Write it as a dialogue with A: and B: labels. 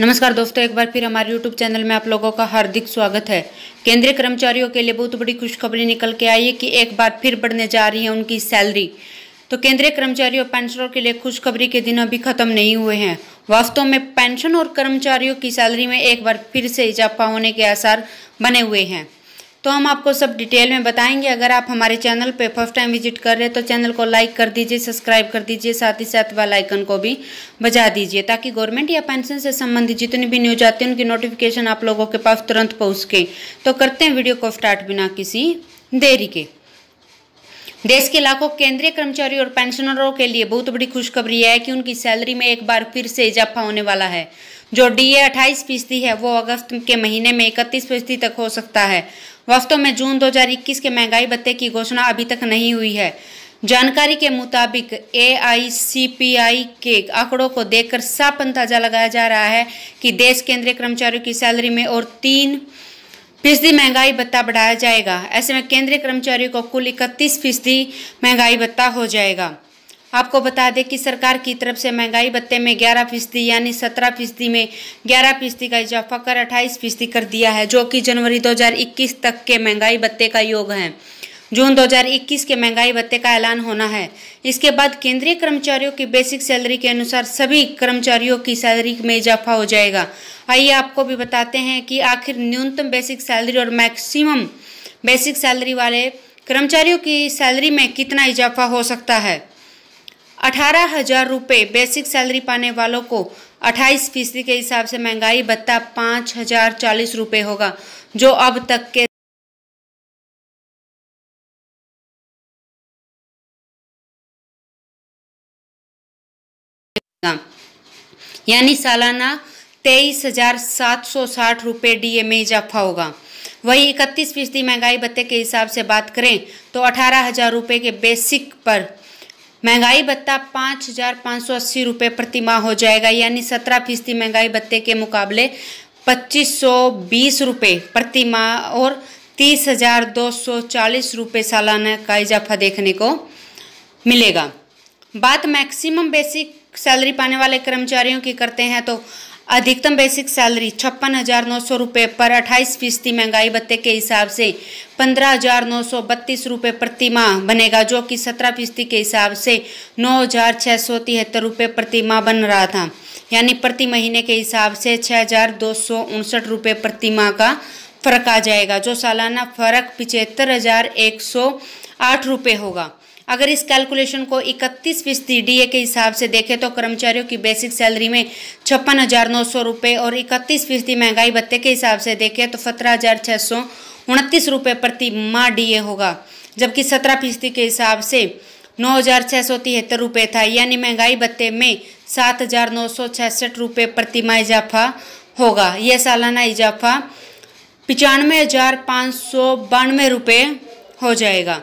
A: नमस्कार दोस्तों एक बार फिर हमारे YouTube चैनल में आप लोगों का हार्दिक स्वागत है केंद्रीय कर्मचारियों के लिए बहुत बड़ी खुशखबरी निकल के आई है कि एक बार फिर बढ़ने जा रही है उनकी सैलरी तो केंद्रीय कर्मचारी और पेंशनरों के लिए खुशखबरी के दिन अभी खत्म नहीं हुए हैं वास्तव में पेंशन और कर्मचारियों की सैलरी में एक बार फिर से इजाफा होने के आसार बने हुए हैं तो हम आपको सब डिटेल में बताएंगे अगर आप हमारे चैनल पे फर्स्ट टाइम विजिट कर रहे हैं तो चैनल को लाइक कर दीजिए सब्सक्राइब कर दीजिए साथ ही साथ वाला आइकन को भी बजा दीजिए ताकि गवर्नमेंट या पेंशन से संबंधित जितनी भी न्यूज आती है उनकी नोटिफिकेशन आप लोगों के पास तुरंत पहुँच के तो करते हैं वीडियो को स्टार्ट बिना किसी देरी के देश के लाखों केंद्रीय कर्मचारी और पेंशनरों के लिए बहुत बड़ी खुशखबरी है कि उनकी सैलरी में एक बार फिर से इजाफा होने वाला है जो डीए 28 फीसदी है वो अगस्त के महीने में इकतीस फीसदी तक हो सकता है वास्तव में जून 2021 के महंगाई भत्ते की घोषणा अभी तक नहीं हुई है जानकारी के मुताबिक आई के आंकड़ों को देखकर साफ अंदाजा लगाया जा रहा है कि देश केंद्रीय कर्मचारियों की सैलरी में और तीन फीसदी महंगाई भत्ता बढ़ाया जाएगा ऐसे में केंद्रीय कर्मचारियों को कुल इकतीस फीसदी महंगाई भत्ता हो जाएगा आपको बता दें कि सरकार की तरफ से महंगाई भत्ते में ग्यारह फीसदी यानी सत्रह फीसदी में ग्यारह फीसदी का इजाफा कर अट्ठाईस फीसदी कर दिया है जो कि जनवरी 2021 तक के महंगाई भत्ते का योग है जून 2021 के महंगाई भत्ते का ऐलान होना है इसके बाद केंद्रीय कर्मचारियों की बेसिक सैलरी के अनुसार सभी कर्मचारियों की सैलरी में इजाफा हो जाएगा आइए आपको भी बताते हैं कि आखिर न्यूनतम बेसिक सैलरी और मैक्सिमम बेसिक सैलरी वाले कर्मचारियों की सैलरी में कितना इजाफा हो सकता है अठारह हजार रुपये बेसिक सैलरी पाने वालों को अट्ठाईस फीसदी के हिसाब से महंगाई भत्ता पाँच हजार चालीस रुपये होगा जो अब तक के यानी सालाना तेईस हजार सात सौ साठ रुपये डी में इजाफा होगा वही इकतीस फीसदी महंगाई भत्ते के हिसाब से बात करें तो अठारह हजार रुपये के बेसिक पर महंगाई भत्ता पाँच हज़ार पाँच सौ अस्सी रुपये प्रति माह हो जाएगा यानी सत्रह फीसदी महंगाई भत्ते के मुकाबले पच्चीस सौ बीस रुपये प्रति माह और तीस हज़ार दो सौ चालीस रुपये सालाना का इजाफा देखने को मिलेगा बात मैक्सिमम बेसिक सैलरी पाने वाले कर्मचारियों की करते हैं तो अधिकतम बेसिक सैलरी छप्पन हज़ार नौ सौ रुपये पर अट्ठाईस फीसदी महंगाई भत्ते के हिसाब से पंद्रह हज़ार नौ सौ बत्तीस रुपये प्रति माह बनेगा जो कि सत्रह फीसदी के हिसाब से नौ हज़ार छः सौ तिहत्तर रुपये प्रति माह बन रहा था यानी प्रति महीने के हिसाब से छः हज़ार दो सौ उनसठ रुपये प्रति माह का फ़र्क आ जाएगा जो सालाना फ़र्क पिचहत्तर हज़ार एक सौ आठ रुपये होगा अगर इस कैलकुलेशन को 31 फीसदी डी के हिसाब से देखें तो कर्मचारियों की बेसिक सैलरी में छप्पन हज़ार नौ सौ रुपये और 31 फीसदी महंगाई भत्ते के हिसाब से देखें तो सत्रह हज़ार छः सौ उनतीस रुपये प्रति माह डी होगा जबकि सत्रह फीसदी के हिसाब से नौ हज़ार छः सौ तिहत्तर रुपये था यानी महंगाई भत्ते में सात हज़ार नौ सौ छियासठ रुपये प्रति माह इजाफा होगा यह सालाना इजाफा पचानवे हज़ार पाँच सौ बानवे रुपये हो जाएगा